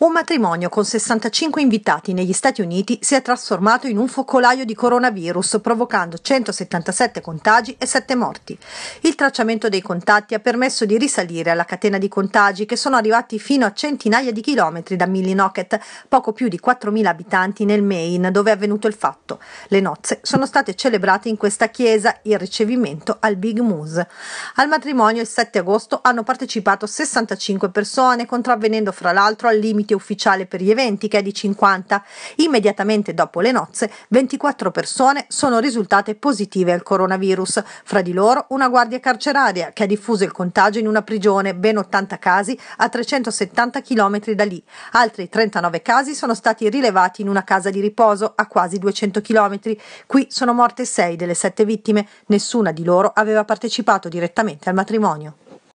Un matrimonio con 65 invitati negli Stati Uniti si è trasformato in un focolaio di coronavirus, provocando 177 contagi e 7 morti. Il tracciamento dei contatti ha permesso di risalire alla catena di contagi che sono arrivati fino a centinaia di chilometri da Millinocket, poco più di 4.000 abitanti nel Maine, dove è avvenuto il fatto. Le nozze sono state celebrate in questa chiesa, il ricevimento al Big Moose. Al matrimonio il 7 agosto hanno partecipato 65 persone, contravvenendo fra l'altro al limite limite ufficiale per gli eventi, che è di 50. Immediatamente dopo le nozze, 24 persone sono risultate positive al coronavirus, fra di loro una guardia carceraria che ha diffuso il contagio in una prigione, ben 80 casi a 370 km da lì. Altri 39 casi sono stati rilevati in una casa di riposo a quasi 200 km. Qui sono morte 6 delle 7 vittime, nessuna di loro aveva partecipato direttamente al matrimonio.